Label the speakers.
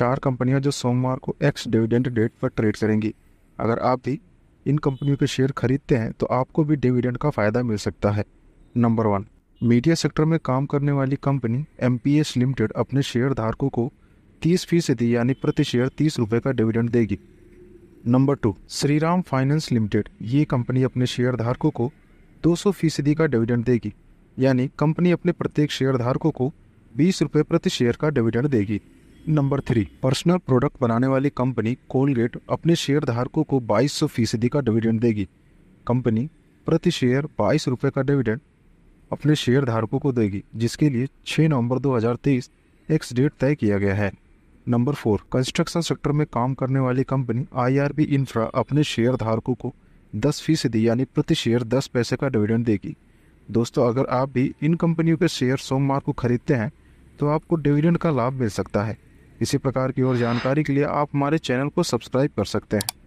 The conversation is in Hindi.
Speaker 1: चार कंपनियां जो सोमवार को एक्स डिविडेंड डेट पर ट्रेड करेंगी अगर आप भी इन कंपनियों के शेयर खरीदते हैं तो आपको भी डिविडेंड का फ़ायदा मिल सकता है नंबर वन मीडिया सेक्टर में काम करने वाली कंपनी एम लिमिटेड अपने शेयर धारकों को तीस फीसदी यानी प्रति शेयर तीस रुपये का डिविडेंड देगी number two Shriram finance limited ये कंपनी अपने शेयर धारकों को सौ फीसदी का डिविडेंड देगी यानी कंपनी अपने प्रत्येक शेयर धारकों को बीस रुपये प्रति शेयर का डिविडेंड देगी नंबर थ्री पर्सनल प्रोडक्ट बनाने वाली कंपनी कोलगेट अपने शेयर धारकों को बाईस सौ फीसदी का डिविडेंड देगी कंपनी प्रति शेयर बाईस रुपये का डिविडेंड अपने शेयर धारकों को देगी जिसके लिए 6 नवंबर 2023 एक्स डेट तय किया गया है नंबर फोर कंस्ट्रक्शन सेक्टर में काम करने वाली कंपनी आईआरबी इंफ्रा अपने शेयर धारकों को दस फीसदी यानी प्रति शेयर दस पैसे का डिविडेंड देगी दोस्तों अगर आप भी इन कंपनियों के शेयर सोमवार को खरीदते हैं तो आपको डिविडेंड का लाभ मिल सकता है इसी प्रकार की और जानकारी के लिए आप हमारे चैनल को सब्सक्राइब कर सकते हैं